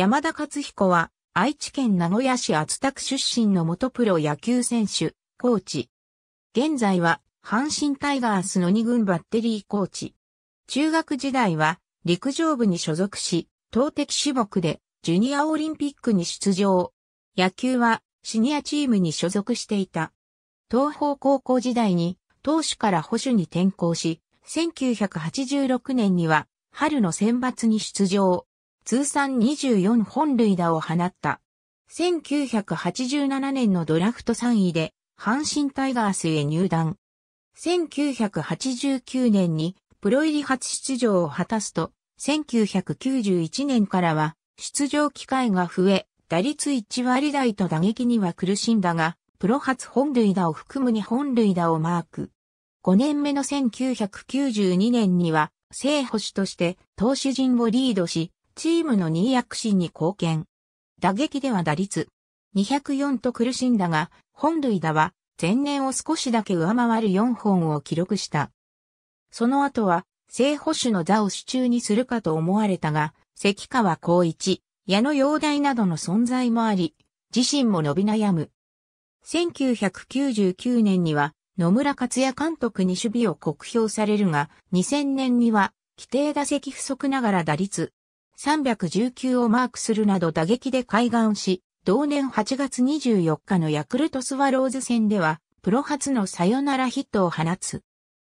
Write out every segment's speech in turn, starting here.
山田勝彦は、愛知県名古屋市厚田区出身の元プロ野球選手、コーチ。現在は、阪神タイガースの2軍バッテリーコーチ。中学時代は、陸上部に所属し、投擲種目で、ジュニアオリンピックに出場。野球は、シニアチームに所属していた。東方高校時代に、投手から保守に転向し、1986年には、春の選抜に出場。通算24本塁打を放った。1987年のドラフト3位で、阪神タイガースへ入団。1989年にプロ入り初出場を果たすと、1991年からは出場機会が増え、打率1割台と打撃には苦しんだが、プロ初本塁打を含む2本塁打をマーク。5年目の1992年には、正捕手として投手陣をリードし、チームの2位躍進に貢献。打撃では打率204と苦しんだが、本塁打は前年を少しだけ上回る4本を記録した。その後は、正捕手の座を手中にするかと思われたが、関川光一、矢野陽大などの存在もあり、自身も伸び悩む。1999年には野村克也監督に守備を酷評されるが、2000年には規定打席不足ながら打率319をマークするなど打撃で開眼し、同年8月24日のヤクルトスワローズ戦では、プロ初のサヨナラヒットを放つ。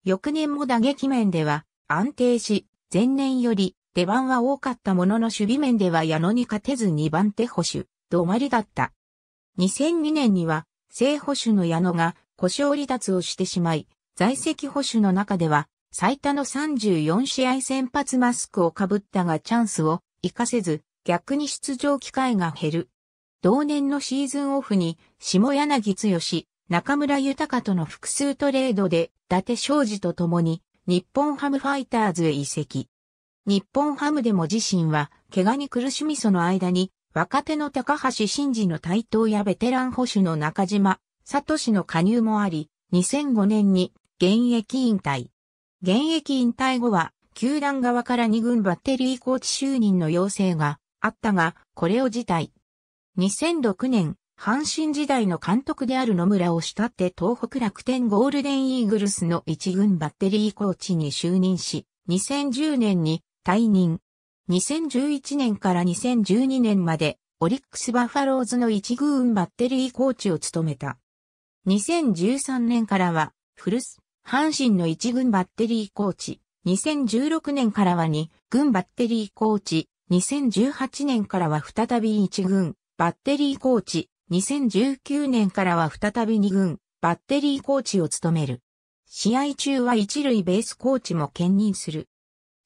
翌年も打撃面では安定し、前年より出番は多かったものの守備面では矢野に勝てず2番手保守、止まりだった。2002年には、正保守の矢野が故障離脱をしてしまい、在籍保守の中では最多の34試合先発マスクをかぶったがチャンスを活かせず、逆に出場機会が減る。同年のシーズンオフに、下柳剛、中村豊との複数トレードで、伊達昌司と共に、日本ハムファイターズへ移籍。日本ハムでも自身は、怪我に苦しみその間に、若手の高橋真二の台頭やベテラン保守の中島、聡の加入もあり、2005年に現役引退。現役引退後は、球団側から2軍バッテリーコーチ就任の要請があったが、これを辞退。2006年、阪神時代の監督である野村を慕って東北楽天ゴールデンイーグルスの一軍バッテリーコーチに就任し、2010年に退任。2011年から2012年までオリックスバファローズの一軍バッテリーコーチを務めた。2013年からはルス。阪神の1軍バッテリーコーチ、2016年からは2軍バッテリーコーチ、2018年からは再び1軍バッテリーコーチ、2019年からは再び2軍バッテリーコーチを務める。試合中は一塁ベースコーチも兼任する。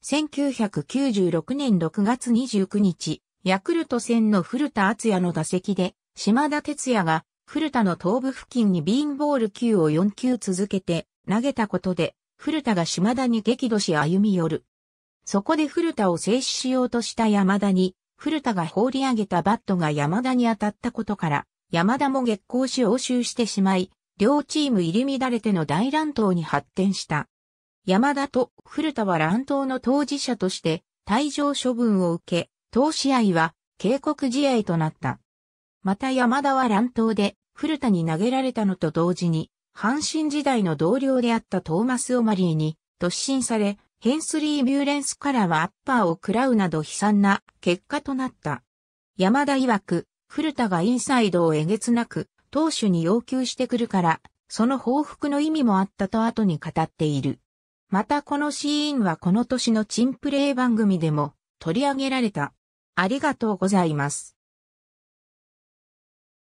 1996年6月29日、ヤクルト戦の古田敦也の打席で、島田哲也が古田の頭部付近にビーンボール球を4球続けて投げたことで、古田が島田に激怒し歩み寄る。そこで古田を制止しようとした山田に、古田が放り上げたバットが山田に当たったことから、山田も激光し応酬してしまい、両チーム入り乱れての大乱闘に発展した。山田と古田は乱闘の当事者として退場処分を受け、当試合は警告試合となった。また山田は乱闘で古田に投げられたのと同時に阪神時代の同僚であったトーマス・オマリーに突進され、ヘンスリー・ビューレンスからはアッパーを食らうなど悲惨な結果となった。山田曰く、古田がインサイドをえげつなく、投手に要求してくるから、その報復の意味もあったと後に語っている。またこのシーンはこの年のチンプレイ番組でも取り上げられた。ありがとうございます。